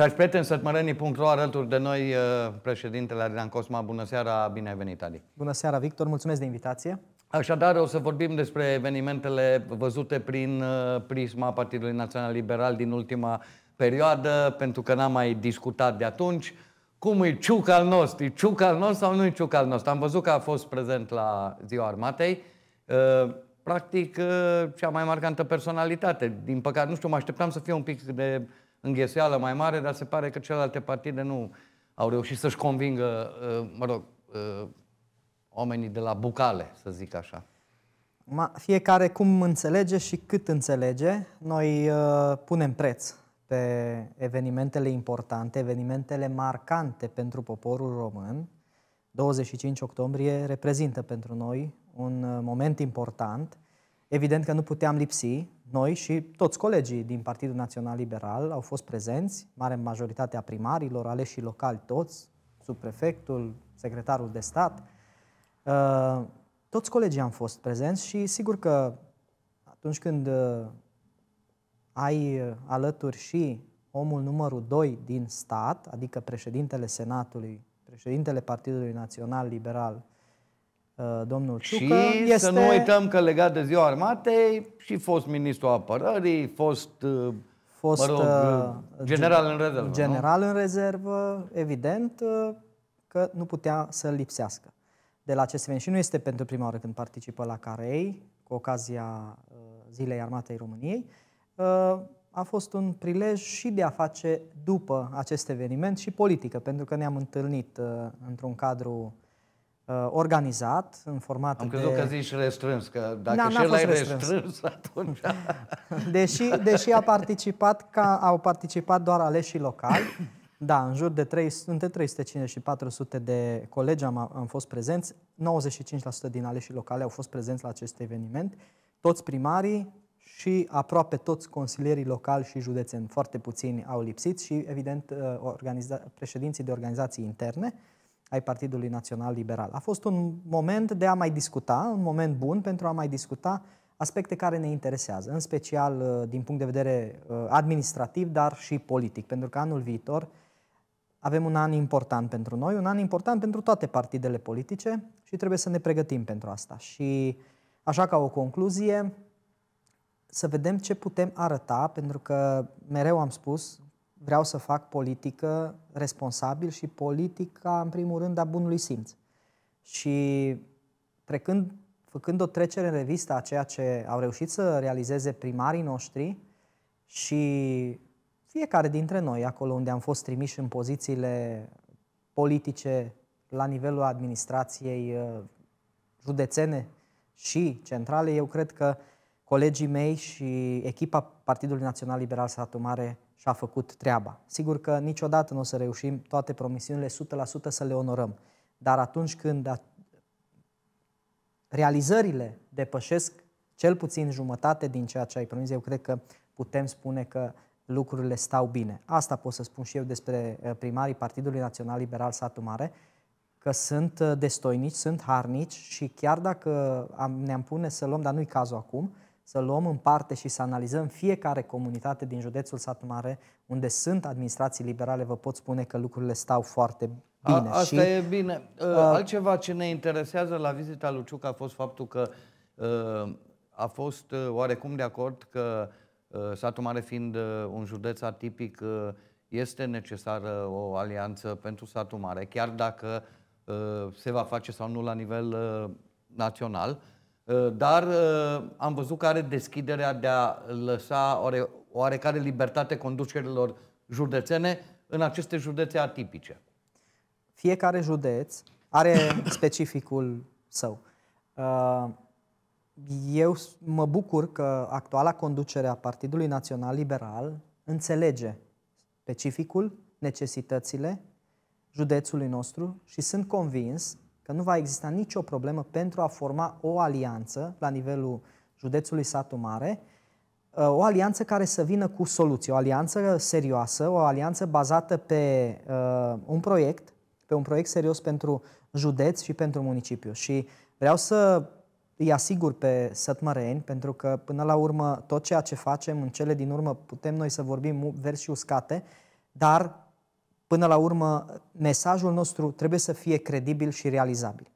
Dragi prieteni, sătmărânii.ro alături de noi uh, președintele Adrian Cosma. Bună seara, bine ai venit, Adi. Bună seara, Victor, mulțumesc de invitație. Așadar, o să vorbim despre evenimentele văzute prin uh, prisma Partidului Național Liberal din ultima perioadă, pentru că n-am mai discutat de atunci. Cum e ciuc al nostru? E ciuc al nostru sau nu e ciuc al nostru? Am văzut că a fost prezent la Ziua Armatei. Uh, practic, cea mai marcantă personalitate. Din păcate, nu știu, mă așteptam să fie un pic de înghesuială mai mare, dar se pare că celelalte partide nu au reușit să-și convingă, uh, mă rog, uh, oamenii de la bucale, să zic așa. Fiecare cum înțelege și cât înțelege, noi uh, punem preț pe evenimentele importante, evenimentele marcante pentru poporul român. 25 octombrie reprezintă pentru noi un moment important. Evident că nu puteam lipsi, noi și toți colegii din Partidul Național Liberal au fost prezenți, mare majoritate a primarilor, aleșii locali toți, subprefectul, secretarul de stat. Uh, toți colegii am fost prezenți și sigur că atunci când uh, ai uh, alături și omul numărul 2 din stat, adică președintele Senatului, președintele Partidului Național Liberal, Uh, domnul Ciucă. Și este... să nu uităm că legat de ziua armatei și fost ministru apărării, fost, uh, fost mă rog, uh, general în rezervă. General nu? în rezervă, evident că nu putea să lipsească de la acest eveniment. Și nu este pentru prima oară când participă la Carei, cu ocazia Zilei Armatei României. A fost un prilej și de a face după acest eveniment și politică, pentru că ne-am întâlnit într-un cadru uh, organizat, în format Am crezut de... că zici restrâns, că dacă da, și l-ai restrâns. restrâns, atunci... Deși, deși a participat ca, au participat doar aleșii locali, da, în jur de 3, între 350 și 400 de colegi am, am fost prezenți, 95% din aleșii locale au fost prezenți la acest eveniment, toți primarii și aproape toți consilierii locali și județeni, foarte puțini au lipsit și, evident, uh, organiza- președinții de organizații interne ai Partidului Național Liberal. A fost un moment de a mai discuta, un moment bun pentru a mai discuta aspecte care ne interesează, în special uh, din punct de vedere uh, administrativ, dar și politic, pentru că anul viitor avem un an important pentru noi, un an important pentru toate partidele politice și trebuie să ne pregătim pentru asta. Și așa ca o concluzie, să vedem ce putem arăta, pentru că mereu am spus, vreau să fac politică responsabil și politica, în primul rând, a bunului simț. Și trecând, făcând o trecere în revistă a ceea ce au reușit să realizeze primarii noștri și fiecare dintre noi, acolo unde am fost trimiși în pozițiile politice la nivelul administrației uh, județene și centrale, eu cred că colegii mei și echipa Partidului Național Liberal Satu Mare și-a făcut treaba. Sigur că niciodată nu o să reușim toate promisiunile 100% să le onorăm, dar atunci când realizările depășesc cel puțin jumătate din ceea ce ai promis, eu cred că putem spune că lucrurile stau bine. Asta pot să spun și eu despre uh, primarii Partidului Național Liberal Satu Mare, că sunt uh, destoinici, sunt harnici și chiar dacă ne-am pune să luăm, dar nu-i cazul acum, uh, să luăm în parte și să analizăm fiecare comunitate din județul Satu Mare, unde sunt administrații liberale, vă pot spune că lucrurile stau foarte bine. A, asta și, e bine. Uh, uh, Altceva ce ne interesează la vizita lui Ciuc a fost faptul că uh, a fost uh, oarecum de acord că uh, Satu Mare fiind uh, un județ atipic, uh, este necesară o alianță pentru Satul Mare, chiar dacă uh, se va face sau nu la nivel uh, național. Uh, Uh, dar uh, am văzut că are deschiderea de a lăsa oare, oarecare libertate conducerilor județene în aceste județe atipice. Fiecare județ are specificul său. Uh, eu mă bucur că actuala conducere a Partidului Național Liberal înțelege specificul, necesitățile județului nostru și sunt convins că nu va exista nicio problemă pentru a forma o alianță la nivelul județului Satu Mare, uh, o alianță care să vină cu soluții, o alianță serioasă, o alianță bazată pe uh, un proiect, pe un proiect serios pentru județ și pentru municipiu. Și vreau să îi asigur pe sătmăreni, pentru că până la urmă tot ceea ce facem în cele din urmă putem noi să vorbim vers și uscate, dar Până la urmă, mesajul nostru trebuie să fie credibil și realizabil.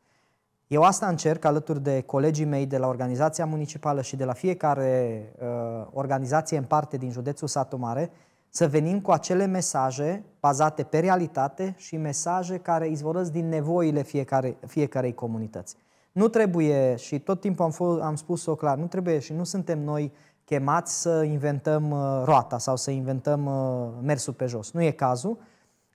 Eu asta încerc alături de colegii mei de la organizația municipală și de la fiecare uh, organizație în parte din județul Satu Mare, să venim cu acele mesaje bazate pe realitate și mesaje care izvorăsc din nevoile fiecare, fiecarei comunități. Nu trebuie, și tot timpul am, am spus-o clar, nu trebuie și nu suntem noi chemați să inventăm uh, roata sau să inventăm uh, mersul pe jos. Nu e cazul.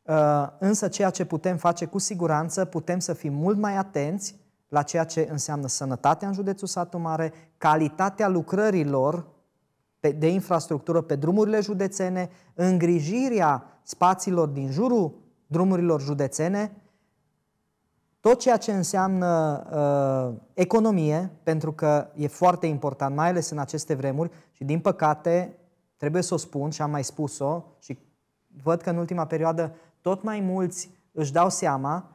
Uh, însă ceea ce putem face cu siguranță, putem să fim mult mai atenți la ceea ce înseamnă sănătatea în județul Satu Mare, calitatea lucrărilor de infrastructură pe drumurile județene, îngrijirea spațiilor din jurul drumurilor județene, tot ceea ce înseamnă uh, economie, pentru că e foarte important, mai ales în aceste vremuri, și din păcate, trebuie să o spun și am mai spus-o, și văd că în ultima perioadă tot mai mulți își dau seama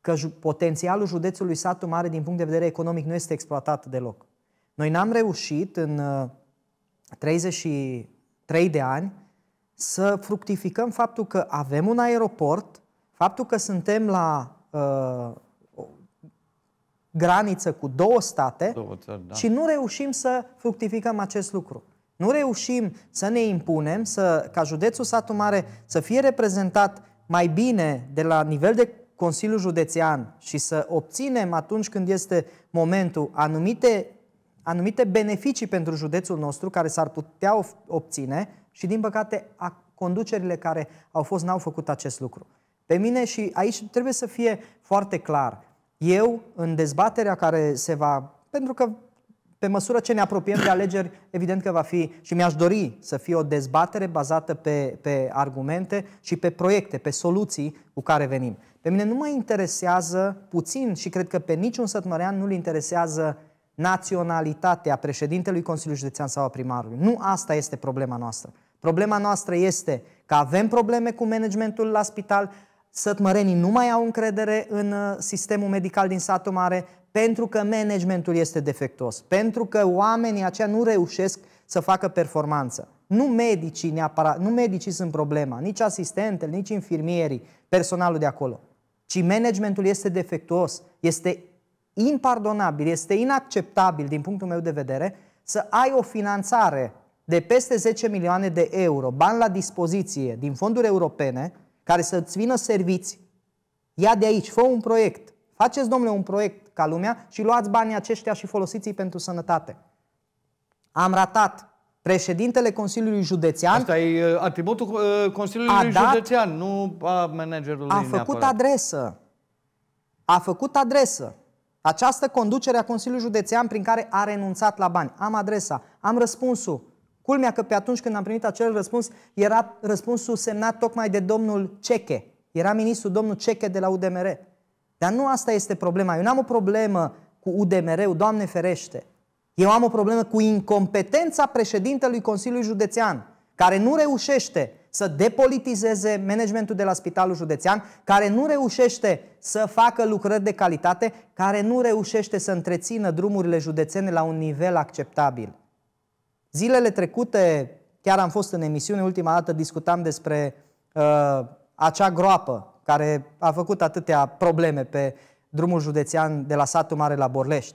că potențialul județului Satu Mare din punct de vedere economic nu este exploatat deloc. Noi n-am reușit în 33 uh, de ani să fructificăm faptul că avem un aeroport, faptul că suntem la uh, graniță cu două state două țări, da. și nu reușim să fructificăm acest lucru. Nu reușim să ne impunem să, ca județul satul Mare să fie reprezentat mai bine de la nivel de Consiliul Județean și să obținem atunci când este momentul anumite, anumite beneficii pentru județul nostru care s-ar putea obține și din păcate a conducerile care au fost n-au făcut acest lucru. Pe mine și aici trebuie să fie foarte clar. Eu, în dezbaterea care se va, pentru că pe măsură ce ne apropiem de alegeri, evident că va fi și mi-aș dori să fie o dezbatere bazată pe, pe argumente și pe proiecte, pe soluții cu care venim. Pe mine nu mă interesează puțin și cred că pe niciun sătmărean nu-l interesează naționalitatea președintelui Consiliului Județean sau a primarului. Nu asta este problema noastră. Problema noastră este că avem probleme cu managementul la spital, sătmărenii nu mai au încredere în uh, sistemul medical din satul mare pentru că managementul este defectuos, pentru că oamenii aceia nu reușesc să facă performanță. Nu medicii neapărat, nu medicii sunt problema, nici asistentele, nici infirmierii, personalul de acolo, ci managementul este defectuos, este impardonabil, este inacceptabil din punctul meu de vedere să ai o finanțare de peste 10 milioane de euro, bani la dispoziție din fonduri europene, care să-ți vină serviți, ia de aici, fă un proiect. Faceți, domnule, un proiect ca lumea și luați banii aceștia și folosiți-i pentru sănătate. Am ratat președintele Consiliului Județean. Asta e uh, atributul uh, Consiliului dat, Județean, nu a managerului. A făcut neapărat. adresă. A făcut adresă. Această conducere a Consiliului Județean prin care a renunțat la bani. Am adresa, am răspunsul. Culmea că pe atunci când am primit acel răspuns, era răspunsul semnat tocmai de domnul Ceche. Era ministrul domnul Ceche de la UDMR. Dar nu asta este problema. Eu n-am o problemă cu UDMR-ul, Doamne ferește. Eu am o problemă cu incompetența președintelui Consiliului Județean, care nu reușește să depolitizeze managementul de la Spitalul Județean, care nu reușește să facă lucrări de calitate, care nu reușește să întrețină drumurile județene la un nivel acceptabil. Zilele trecute, chiar am fost în emisiune, ultima dată discutam despre uh, acea groapă care a făcut atâtea probleme pe drumul județean de la satul mare la Borlești.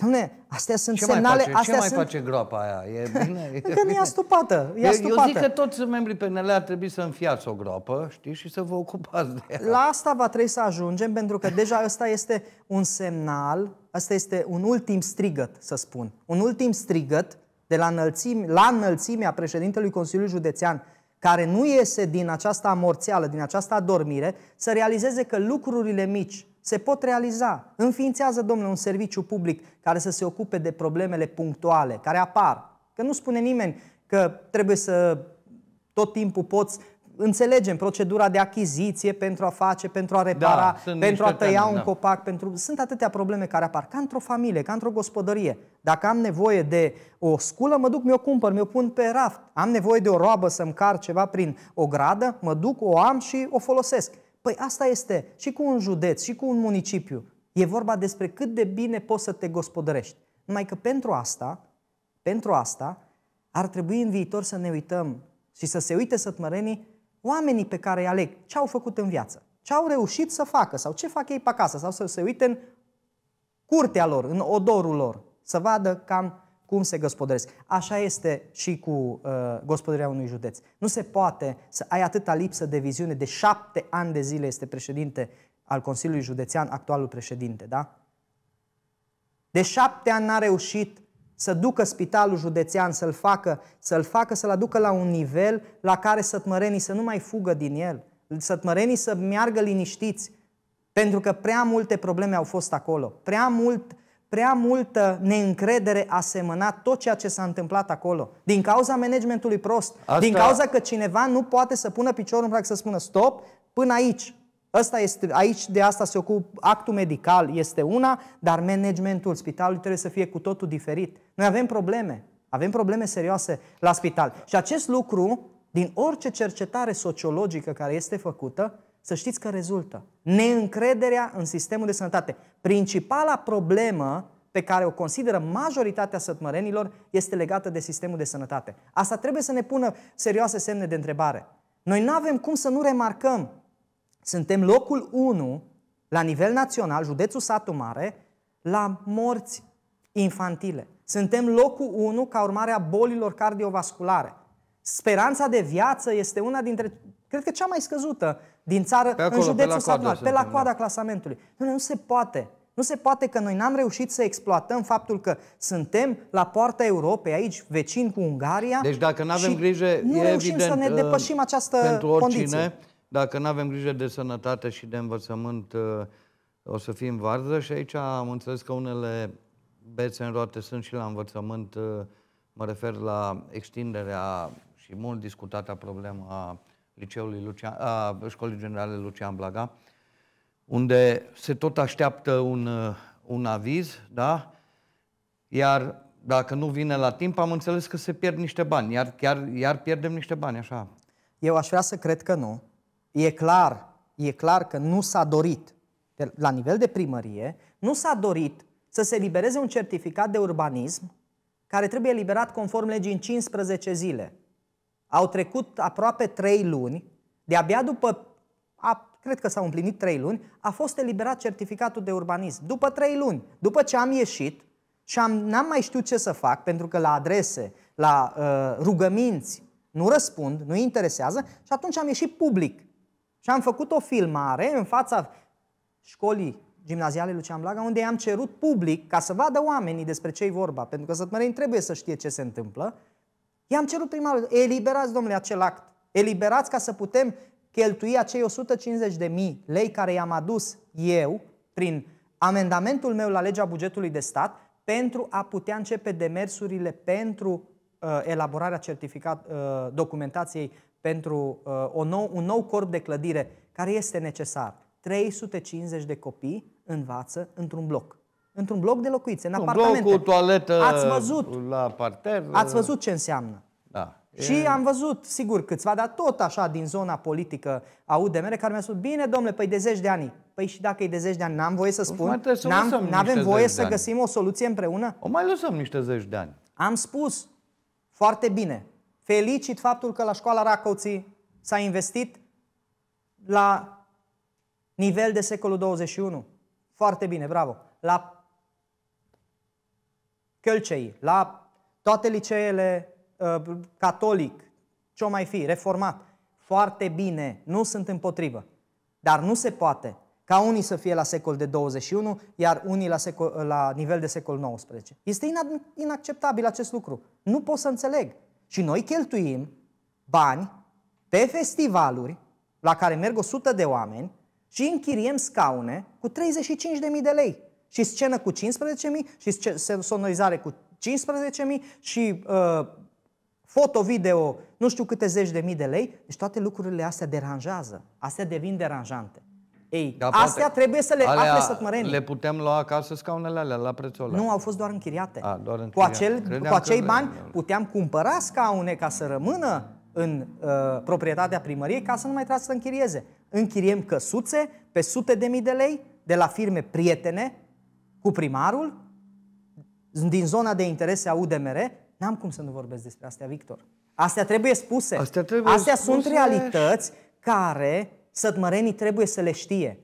Dom'le, astea sunt ce semnale... Mai face? Astea ce mai sunt... face groapa aia? E bine? E că nu e astupată. E astupată. Eu zic că toți membrii PNL ar trebui să înfiați o groapă, știi, și să vă ocupați de ea. La asta va trebui să ajungem, pentru că deja ăsta este un semnal, asta este un ultim strigăt, să spun. Un ultim strigăt de la, înălțime, la înălțimea președintelui Consiliului Județean, care nu iese din această amorțeală, din această adormire, să realizeze că lucrurile mici se pot realiza. Înființează, domnule, un serviciu public care să se ocupe de problemele punctuale, care apar. Că nu spune nimeni că trebuie să tot timpul poți înțelegem procedura de achiziție pentru a face, pentru a da, repara, da, pentru a tăia teme, un da. copac, pentru sunt atâtea probleme care apar, ca într-o familie, ca într-o gospodărie. Dacă am nevoie de o sculă, mă duc, mi-o cumpăr, mi-o pun pe raft. Am nevoie de o roabă să-mi car ceva prin o gradă, mă duc, o am și o folosesc. Păi asta este și cu un județ, și cu un municipiu. E vorba despre cât de bine poți să te gospodărești. Numai că pentru asta, pentru asta, ar trebui în viitor să ne uităm și să se uite sătmărenii oamenii pe care îi aleg, ce au făcut în viață, ce au reușit să facă sau ce fac ei pe acasă sau să se uite în curtea lor, în odorul lor, să vadă cam cum se gospodăresc. Așa este și cu uh, gospodăria unui județ. Nu se poate să ai atâta lipsă de viziune. De șapte ani de zile este președinte al Consiliului Județean, actualul președinte, da? De șapte ani n-a reușit să ducă spitalul județean, să-l facă, să-l facă, să-l aducă la un nivel la care sătmărenii să nu mai fugă din el, sătmărenii să meargă liniștiți, pentru că prea multe probleme au fost acolo, prea, mult, prea multă neîncredere a semănat tot ceea ce s-a întâmplat acolo, din cauza managementului prost, Asta... din cauza că cineva nu poate să pună piciorul în prag să spună stop, până aici, Asta este, aici de asta se ocupă actul medical, este una, dar managementul spitalului trebuie să fie cu totul diferit. Noi avem probleme, avem probleme serioase la spital. Și acest lucru, din orice cercetare sociologică care este făcută, să știți că rezultă. Neîncrederea în sistemul de sănătate. Principala problemă pe care o consideră majoritatea sătmărenilor este legată de sistemul de sănătate. Asta trebuie să ne pună serioase semne de întrebare. Noi nu avem cum să nu remarcăm suntem locul 1 la nivel național, județul Satu Mare, la morți infantile. Suntem locul 1 ca urmare a bolilor cardiovasculare. Speranța de viață este una dintre, cred că cea mai scăzută din țară, pe acolo, în județul Satu Mare, pe la da. coada clasamentului. Nu, nu se poate. Nu se poate că noi n-am reușit să exploatăm faptul că suntem la poarta Europei, aici, vecin cu Ungaria. Deci dacă nu avem grijă, nu e reușim evident, să ne depășim uh, această pentru oricine, condiție dacă nu avem grijă de sănătate și de învățământ, uh, o să fim varză și aici am înțeles că unele bețe în roate sunt și la învățământ, uh, mă refer la extinderea și mult discutată problemă a liceului Lucian, a școlii generale Lucian Blaga, unde se tot așteaptă un, uh, un aviz, da? Iar dacă nu vine la timp, am înțeles că se pierd niște bani, iar, chiar, iar pierdem niște bani, așa. Eu aș vrea să cred că nu, E clar, e clar că nu s-a dorit, de, la nivel de primărie, nu s-a dorit să se libereze un certificat de urbanism care trebuie liberat conform legii în 15 zile. Au trecut aproape 3 luni, de-abia după, a, cred că s-au împlinit 3 luni, a fost eliberat certificatul de urbanism. După 3 luni, după ce am ieșit și am, n-am mai știut ce să fac, pentru că la adrese, la uh, rugăminți, nu răspund, nu interesează și atunci am ieșit public și am făcut o filmare în fața școlii gimnaziale Lucian Blaga, unde i-am cerut public, ca să vadă oamenii despre ce e vorba, pentru că sătmăreni trebuie să știe ce se întâmplă, i-am cerut primarul, eliberați, domnule, acel act, eliberați ca să putem cheltui acei 150 de mii lei care i-am adus eu prin amendamentul meu la legea bugetului de stat pentru a putea începe demersurile pentru uh, elaborarea certificat, uh, documentației pentru uh, o nou, un nou corp de clădire care este necesar. 350 de copii învață într-un bloc. Într-un bloc de locuințe, în un apartamente. bloc cu toaletă Ați văzut, la parter. Ați uh, văzut ce înseamnă. Da. Și e... am văzut, sigur, câțiva, dar tot așa din zona politică a UDMR, care mi-a spus, bine, domnule, păi de zeci de ani. Păi și dacă e de zeci de ani, n-am voie să păi spun, n-avem voie să găsim o soluție împreună? O mai lăsăm niște zeci de ani. Am spus, foarte bine, Felicit faptul că la școala Racoții s-a investit la nivel de secolul 21. Foarte bine, bravo. La Călcei, la toate liceele uh, catolic, ce-o mai fi, reformat. Foarte bine, nu sunt împotrivă. Dar nu se poate ca unii să fie la secol de 21, iar unii la, secol, la nivel de secol 19. Este inacceptabil acest lucru. Nu pot să înțeleg. Și noi cheltuim bani pe festivaluri la care merg 100 de oameni și închiriem scaune cu 35.000 de lei și scenă cu 15.000 și sonorizare cu 15.000 și uh, foto, video, nu știu câte zeci de mii de lei. Deci toate lucrurile astea deranjează. Astea devin deranjante. Ei, da, astea trebuie să le afle sătmărenii. Le putem lua acasă scaunele alea la prețul ăla. Nu, au fost doar închiriate. A, doar închiriate. Cu, acel, cu acei bani le... puteam cumpăra scaune ca să rămână în uh, proprietatea primăriei ca să nu mai trebuie să închirieze. Închiriem căsuțe pe sute de mii de lei de la firme prietene cu primarul din zona de interese a UDMR. N-am cum să nu vorbesc despre astea, Victor. Astea trebuie spuse. Astea, trebuie astea spuse. sunt realități care Sătmărenii trebuie să le știe,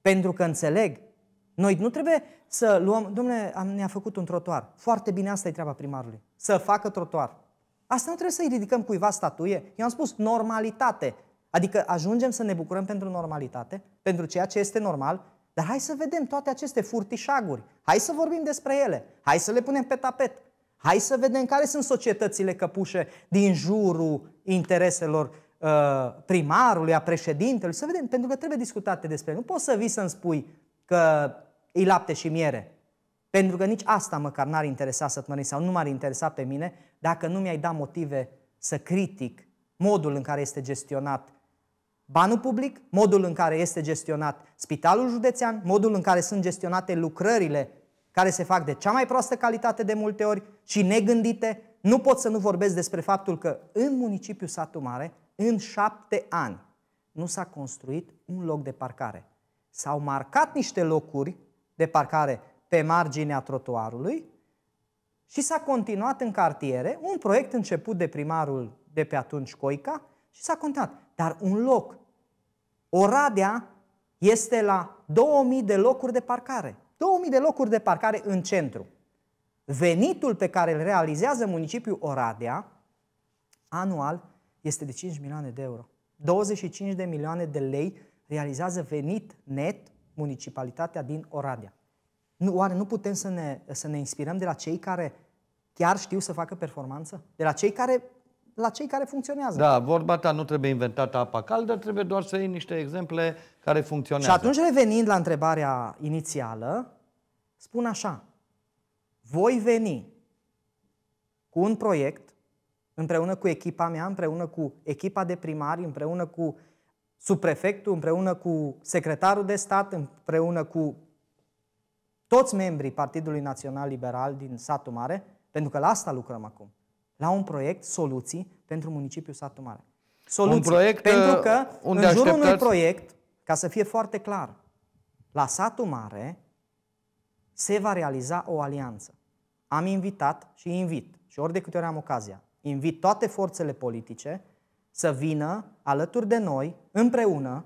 pentru că înțeleg. Noi nu trebuie să luăm, domnule, am, ne-a făcut un trotuar. Foarte bine, asta e treaba primarului. Să facă trotuar. Asta nu trebuie să-i ridicăm cuiva statuie. Eu am spus normalitate. Adică ajungem să ne bucurăm pentru normalitate, pentru ceea ce este normal, dar hai să vedem toate aceste furtișaguri. Hai să vorbim despre ele. Hai să le punem pe tapet. Hai să vedem care sunt societățile căpușe din jurul intereselor Uh, primarului, a președintelui, să vedem, pentru că trebuie discutate despre Nu poți să vii să-mi spui că e lapte și miere. Pentru că nici asta măcar n-ar interesa să sătmănii sau nu m-ar interesa pe mine dacă nu mi-ai dat motive să critic modul în care este gestionat banul public, modul în care este gestionat spitalul județean, modul în care sunt gestionate lucrările care se fac de cea mai proastă calitate de multe ori și negândite. Nu pot să nu vorbesc despre faptul că în municipiul Satu Mare în șapte ani nu s-a construit un loc de parcare. S-au marcat niște locuri de parcare pe marginea trotuarului și s-a continuat în cartiere un proiect început de primarul de pe atunci Coica și s-a continuat. Dar un loc, Oradea, este la 2000 de locuri de parcare. 2000 de locuri de parcare în centru. Venitul pe care îl realizează municipiul Oradea anual este de 5 milioane de euro. 25 de milioane de lei realizează venit net municipalitatea din Oradea. Nu, oare nu putem să ne, să ne inspirăm de la cei care chiar știu să facă performanță? De la cei care la cei care funcționează. Da, vorba ta nu trebuie inventată apa caldă, trebuie doar să iei niște exemple care funcționează. Și atunci revenind la întrebarea inițială, spun așa, voi veni cu un proiect împreună cu echipa mea, împreună cu echipa de primari, împreună cu subprefectul, împreună cu secretarul de stat, împreună cu toți membrii Partidului Național Liberal din satul mare, pentru că la asta lucrăm acum, la un proiect soluții pentru municipiul satul mare. Soluții. Un proiect pentru uh, că unde în jurul unui proiect, ca să fie foarte clar, la satul mare se va realiza o alianță. Am invitat și invit, și ori de câte ori am ocazia, invit toate forțele politice să vină alături de noi, împreună.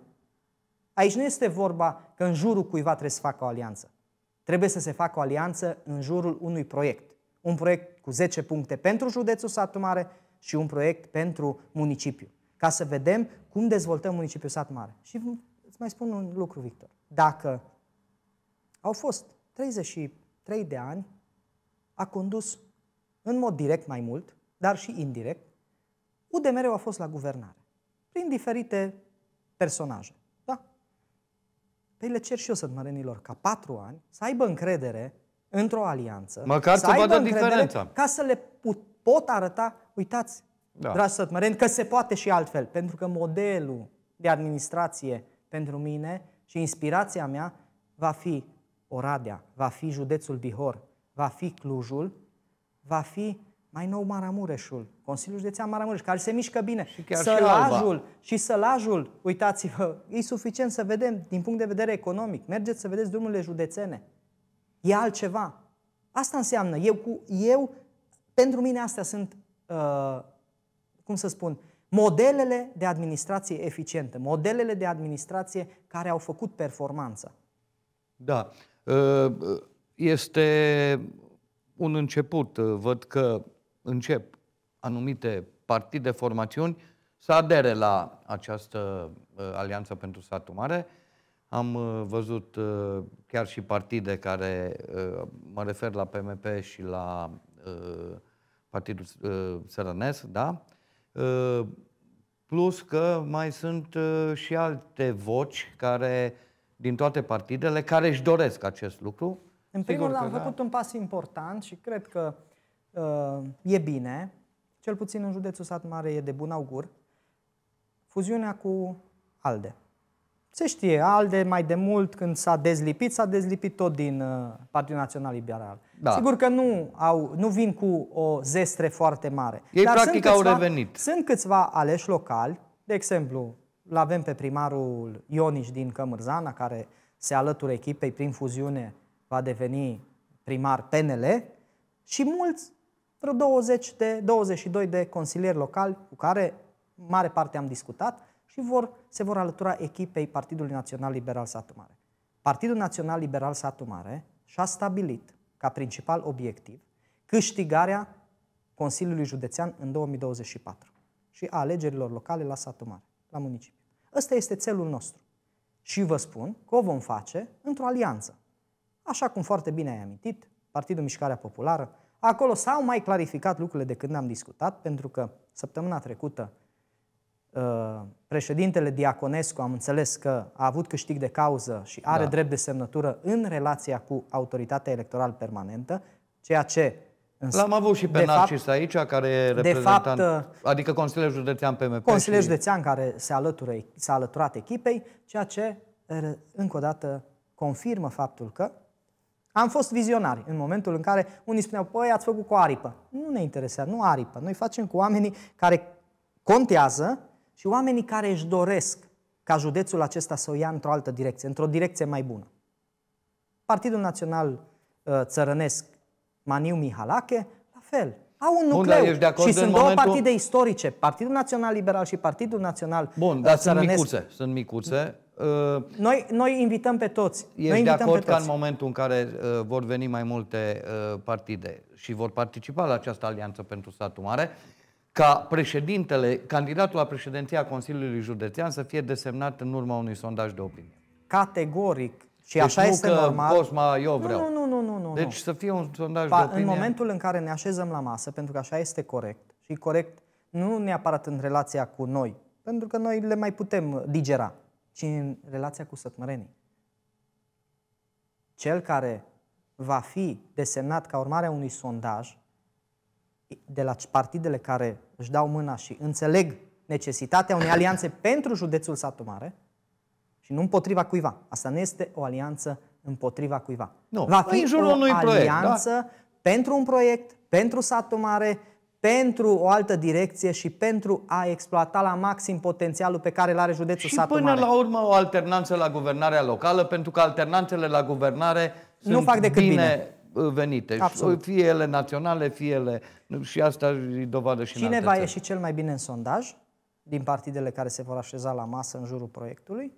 Aici nu este vorba că în jurul cuiva trebuie să facă o alianță. Trebuie să se facă o alianță în jurul unui proiect. Un proiect cu 10 puncte pentru județul Satu Mare și un proiect pentru municipiu. Ca să vedem cum dezvoltăm municipiul Satu Mare. Și îți mai spun un lucru, Victor. Dacă au fost 33 de ani, a condus în mod direct mai mult, dar și indirect, udmr a fost la guvernare, prin diferite personaje. Da? Păi le cer și eu sătmărenilor ca patru ani să aibă încredere într-o alianță. Măcar să, să vadă diferența. Ca să le put, pot arăta, uitați, da. dragi sătmăreni, că se poate și altfel. Pentru că modelul de administrație pentru mine și inspirația mea va fi Oradea, va fi județul Bihor, va fi Clujul, va fi mai nou Maramureșul, Consiliul Județean Maramureș, care se mișcă bine, și chiar sălajul și, și sălajul, uitați-vă, e suficient să vedem din punct de vedere economic. Mergeți să vedeți drumurile județene. E altceva. Asta înseamnă, eu, cu, eu pentru mine astea sunt, uh, cum să spun, modelele de administrație eficientă, modelele de administrație care au făcut performanță. Da, uh, este un început. Văd că încep anumite partide, formațiuni să adere la această uh, alianță pentru satul mare. Am uh, văzut uh, chiar și partide care, uh, mă refer la PMP și la uh, Partidul uh, Sărănesc, da? Uh, plus că mai sunt uh, și alte voci care, din toate partidele care își doresc acest lucru. În primul rând am da. făcut un pas important și cred că uh, Uh, e bine, cel puțin în județul Sat Mare e de bun augur, fuziunea cu ALDE. Se știe, ALDE mai de mult când s-a dezlipit, s-a dezlipit tot din uh, Partidul Național Liberal. Da. Sigur că nu, au, nu vin cu o zestre foarte mare. Ei dar practic câțiva, au revenit. Sunt câțiva aleși locali, de exemplu, l avem pe primarul Ioniș din Cămârzana, care se alătură echipei prin fuziune, va deveni primar PNL și mulți vreo 20 de, 22 de consilieri locali cu care mare parte am discutat și vor, se vor alătura echipei Partidului Național Liberal Satu Mare. Partidul Național Liberal Satu Mare și-a stabilit ca principal obiectiv câștigarea Consiliului Județean în 2024 și a alegerilor locale la Satu Mare, la municipiu. Ăsta este țelul nostru. Și vă spun că o vom face într-o alianță. Așa cum foarte bine ai amintit, Partidul Mișcarea Populară, Acolo s-au mai clarificat lucrurile de când am discutat, pentru că săptămâna trecută uh, președintele Diaconescu, am înțeles că a avut câștig de cauză și are da. drept de semnătură în relația cu autoritatea electorală permanentă, ceea ce L-am avut și pe Narcis fapt, aici, care e reprezentant, de fapt, uh, adică Consiliul Județean PMP. Consiliul și... Județean care se s-a alăturat echipei, ceea ce, încă o dată, confirmă faptul că am fost vizionari în momentul în care unii spuneau, păi ați făcut cu aripă. Nu ne interesează, nu aripă. Noi facem cu oamenii care contează și oamenii care își doresc ca județul acesta să o ia într-o altă direcție, într-o direcție mai bună. Partidul Național uh, Țărănesc, Maniu Mihalache, la fel. Au un Bun, nucleu Bun, și sunt două partide istorice, Partidul Național Liberal și Partidul Național Bun, uh, dar țărănesc. sunt micuțe, sunt micuțe Uh, noi, noi invităm pe toți. Ești noi invităm de acord că în momentul în care uh, vor veni mai multe uh, partide și vor participa la această alianță pentru statul mare, ca președintele, candidatul la președinția Consiliului Județean să fie desemnat în urma unui sondaj de opinie. Categoric. Și deci așa nu este că normal. Cosma, eu vreau. Nu, nu, nu, nu, nu. Deci nu. să fie un sondaj pa, de opinie. În momentul în care ne așezăm la masă, pentru că așa este corect și corect nu neapărat în relația cu noi, pentru că noi le mai putem digera ci în relația cu sătmărenii. Cel care va fi desemnat ca urmare a unui sondaj de la partidele care își dau mâna și înțeleg necesitatea unei alianțe pentru județul satul Mare și nu împotriva cuiva. Asta nu este o alianță împotriva cuiva. Nu. Va fi în jurul o unui alianță proiect, da? pentru un proiect, pentru satul Mare, pentru o altă direcție și pentru a exploata la maxim potențialul pe care îl are județul și Satu până Mare. la urmă o alternanță la guvernarea locală, pentru că alternanțele la guvernare nu sunt fac decât bine, bine venite. Absolut. Fie ele naționale, fie ele... Și asta e dovadă și Cine va ieși cel mai bine în sondaj din partidele care se vor așeza la masă în jurul proiectului,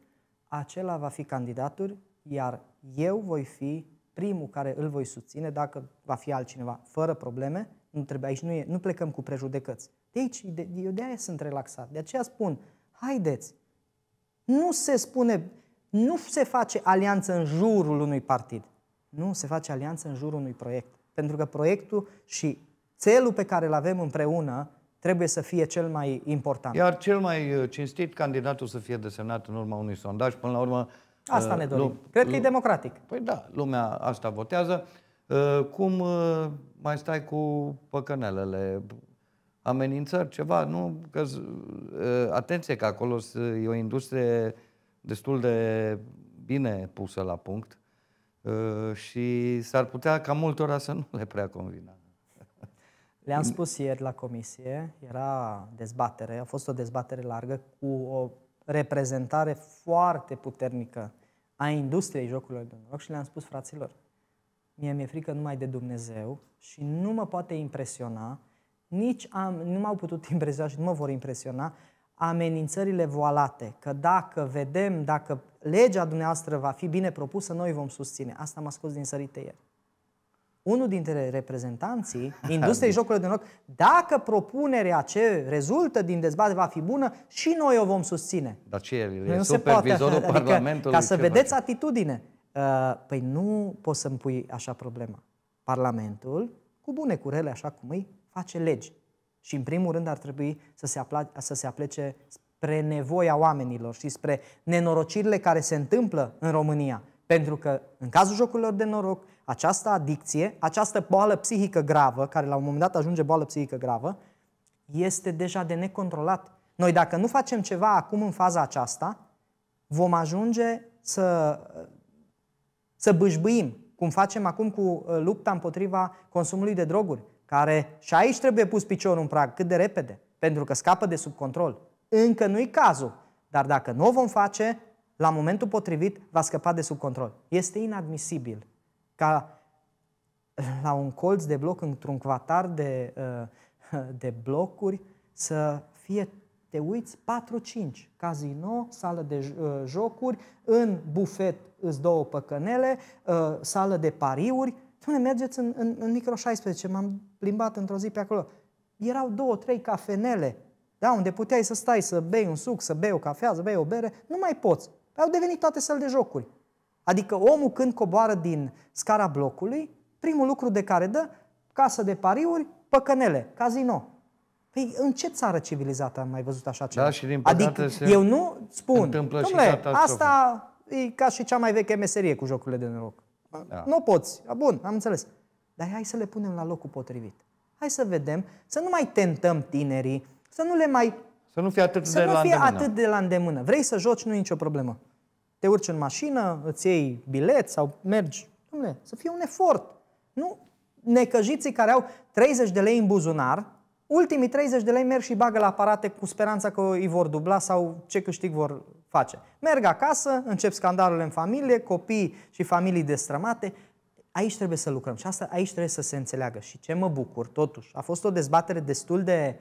acela va fi candidatul, iar eu voi fi primul care îl voi susține, dacă va fi altcineva, fără probleme, nu trebuie, aici nu, e, nu plecăm cu prejudecăți. De aici, de, eu de aia sunt relaxat. De aceea spun, haideți, nu se spune, nu se face alianță în jurul unui partid. Nu, se face alianță în jurul unui proiect. Pentru că proiectul și țelul pe care îl avem împreună trebuie să fie cel mai important. Iar cel mai uh, cinstit candidatul să fie desemnat în urma unui sondaj, până la urmă... Asta uh, ne dorim. Cred că e democratic. Păi da, lumea asta votează. Uh, cum uh, mai stai cu păcănelele? Amenințări, ceva, nu? Că, uh, atenție că acolo e o industrie destul de bine pusă la punct și s-ar putea ca multora să nu le prea convină. Le-am spus ieri la comisie, era dezbatere, a fost o dezbatere largă cu o reprezentare foarte puternică a industriei jocurilor de noroc și le-am spus fraților, mie mi-e frică numai de Dumnezeu și nu mă poate impresiona, nici am, nu m-au putut impresiona și nu mă vor impresiona amenințările voalate, că dacă vedem, dacă legea dumneavoastră va fi bine propusă, noi vom susține. Asta m-a scos din sărite ieri. Unul dintre reprezentanții industriei jocurilor de noroc, dacă propunerea ce rezultă din dezbatere va fi bună, și noi o vom susține. Dar ce e? Nu se poate. Adică, ca să vedeți face? atitudine. Uh, păi nu poți să-mi pui așa problema. Parlamentul, cu bune, curele așa cum îi, face legi. Și în primul rând ar trebui să se, apla, să se aplece spre nevoia oamenilor și spre nenorocirile care se întâmplă în România. Pentru că, în cazul jocurilor de noroc, această adicție, această boală psihică gravă, care la un moment dat ajunge boală psihică gravă, este deja de necontrolat. Noi, dacă nu facem ceva acum în faza aceasta, vom ajunge să să bâșbâim, cum facem acum cu uh, lupta împotriva consumului de droguri, care și aici trebuie pus piciorul în prag cât de repede, pentru că scapă de sub control. Încă nu-i cazul, dar dacă nu o vom face, la momentul potrivit va scăpa de sub control. Este inadmisibil ca uh, la un colț de bloc, într-un cvatar de, uh, de blocuri, să fie te uiți 4-5, casino, sală de uh, jocuri, în bufet îți două păcănele, uh, sală de pariuri. Dom'le, mergeți în, în, în micro 16, m-am plimbat într-o zi pe acolo. Erau două, trei cafenele, da, unde puteai să stai, să bei un suc, să bei o cafea, să bei o bere, nu mai poți. Păi au devenit toate săli de jocuri. Adică omul când coboară din scara blocului, primul lucru de care dă, casă de pariuri, păcănele, casino. Păi în ce țară civilizată am mai văzut așa da, ceva? Da, și din adică se eu nu spun, domnule, asta e ca și cea mai veche meserie cu jocurile de noroc. Da. Nu poți. Bun, am înțeles. Dar hai să le punem la locul potrivit. Hai să vedem, să nu mai tentăm tinerii, să nu le mai... Să nu fie atât, să de, nu la fie atât de la îndemână. Vrei să joci, nu e nicio problemă. Te urci în mașină, îți iei bilet sau mergi. Dom'le, să fie un efort. Nu necăjiții care au 30 de lei în buzunar Ultimii 30 de lei merg și bagă la aparate cu speranța că îi vor dubla sau ce câștig vor face. Merg acasă, încep scandalul în familie, copii și familii destrămate. Aici trebuie să lucrăm și asta aici trebuie să se înțeleagă. Și ce mă bucur, totuși, a fost o dezbatere destul de,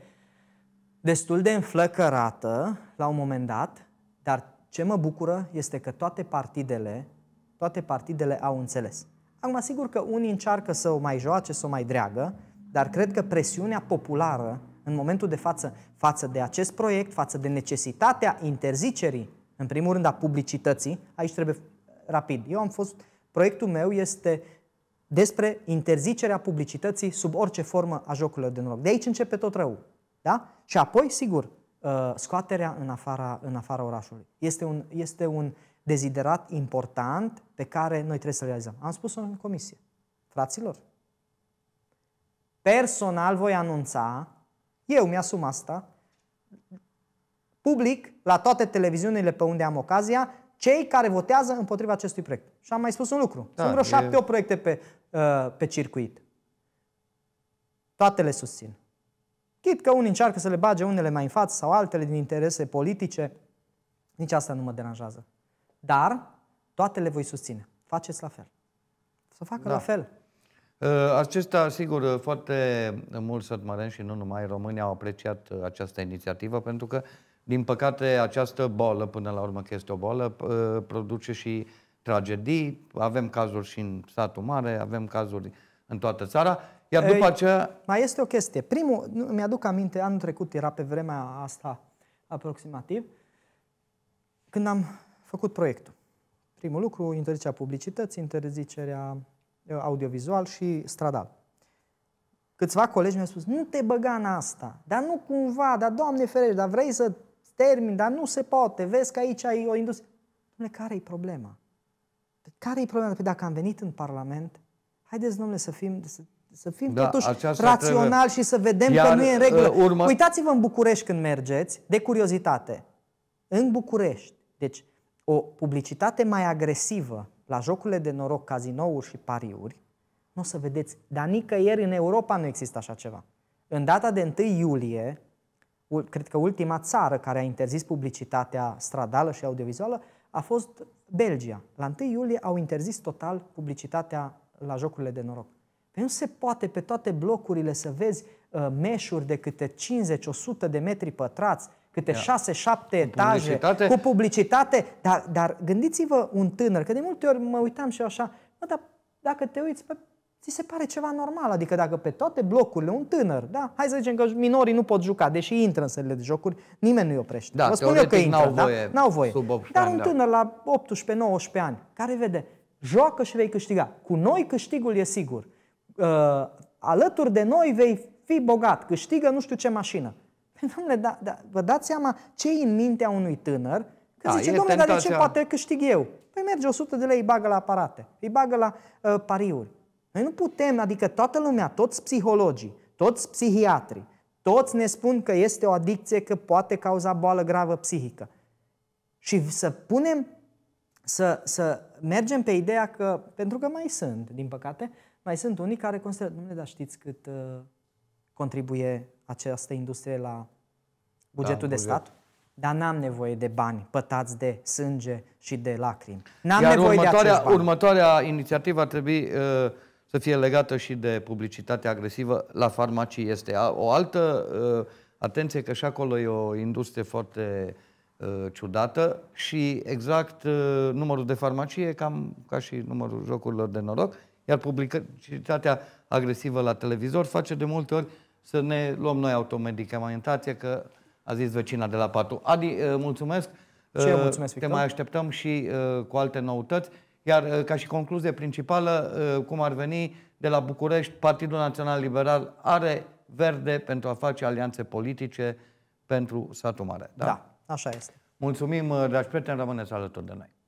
destul de înflăcărată la un moment dat, dar ce mă bucură este că toate partidele, toate partidele au înțeles. Acum, sigur că unii încearcă să o mai joace, să o mai dreagă, dar cred că presiunea populară, în momentul de față, față de acest proiect, față de necesitatea interzicerii, în primul rând a publicității, aici trebuie rapid. Eu am fost, proiectul meu este despre interzicerea publicității sub orice formă a jocurilor de noroc. De aici începe tot rău. Da? Și apoi, sigur, uh, scoaterea în afara, în afara orașului. Este un, este un deziderat important pe care noi trebuie să-l realizăm. Am spus-o în comisie. Fraților, Personal voi anunța, eu mi-asum asta, public, la toate televiziunile pe unde am ocazia, cei care votează împotriva acestui proiect. Și am mai spus un lucru. Da, Sunt vreo șapte, e... proiecte pe, uh, pe circuit. Toate le susțin. Chit că unii încearcă să le bage unele mai în față sau altele din interese politice, nici asta nu mă deranjează. Dar toate le voi susține. Faceți la fel. Să facă da. la fel. Uh, acesta, sigur, uh, foarte mulți sătmăreni și nu numai români au apreciat uh, această inițiativă pentru că, din păcate, această boală, până la urmă că este o boală, produce și tragedii. Avem cazuri și în satul mare, avem cazuri în toată țara. Iar după aceea... Mai este o chestie. Primul, mi-aduc aminte, anul trecut era pe vremea asta aproximativ, când am făcut proiectul. Primul lucru, interzicerea publicității, interzicerea Eh, audiovizual și stradal. Câțiva colegi mi-au spus, nu te băga în asta, dar nu cumva, dar Doamne ferește, dar vrei să termin, dar nu se poate, vezi că aici ai o industrie. Domnule, care e problema? Păi, care e problema? Păi dacă am venit în Parlament, haideți, domnule, să fim, să, să fim da, totuși rațional trebuie. și să vedem Iar, că nu e în eh, regulă. Urma... Uitați-vă în București când mergeți, de curiozitate. În București, deci o publicitate mai agresivă la jocurile de noroc, cazinouri și pariuri, nu o să vedeți, dar nicăieri în Europa nu există așa ceva. În data de 1 iulie, cred că ultima țară care a interzis publicitatea stradală și audiovizuală a fost Belgia. La 1 iulie au interzis total publicitatea la jocurile de noroc. Păi nu se poate pe toate blocurile să vezi uh, meșuri de câte 50-100 de metri pătrați, câte da. șase, șapte etaje publicitate. cu publicitate. Dar, dar gândiți-vă un tânăr, că de multe ori mă uitam și eu așa, mă, dar dacă te uiți, pe, ți se pare ceva normal. Adică dacă pe toate blocurile un tânăr, da, hai să zicem că minorii nu pot juca, deși intră în sălile de jocuri, nimeni nu-i oprește. Da, Vă spun eu că intră, n-au da? voie, n-au voie. Sub 18 dar un da. tânăr da. la 18-19 ani, care vede, joacă și vei câștiga. Cu noi câștigul e sigur. Uh, alături de noi vei fi bogat, câștigă nu știu ce mașină. Domnule, da, da, vă dați seama ce e în mintea unui tânăr că da, zice, domnule, dar de ce poate câștig eu? Păi merge 100 de lei, îi bagă la aparate, îi bagă la uh, pariuri. Noi nu putem, adică toată lumea, toți psihologii, toți psihiatrii, toți ne spun că este o adicție, că poate cauza boală gravă psihică. Și să punem, să, să mergem pe ideea că, pentru că mai sunt, din păcate, mai sunt unii care consideră, domnule, dar știți cât uh, contribuie această industrie la bugetul da, de buget. stat, dar n-am nevoie de bani pătați de sânge și de lacrimi. N-am Iar nevoie următoarea, de bani. următoarea inițiativă ar trebui uh, să fie legată și de publicitatea agresivă la farmacii. Este o altă uh, atenție că și acolo e o industrie foarte uh, ciudată și exact uh, numărul de farmacie, cam ca și numărul jocurilor de noroc, iar publicitatea agresivă la televizor face de multe ori să ne luăm noi automedicamentație că a zis vecina de la patul. Adi, uh, mulțumesc! Și eu uh, mulțumesc, Victor. Te mai așteptăm și uh, cu alte noutăți. Iar ca și concluzie principală, cum ar veni, de la București, Partidul Național Liberal are verde pentru a face alianțe politice pentru satul mare. Da, da așa este. Mulțumim, dragi prieteni, rămâneți alături de noi.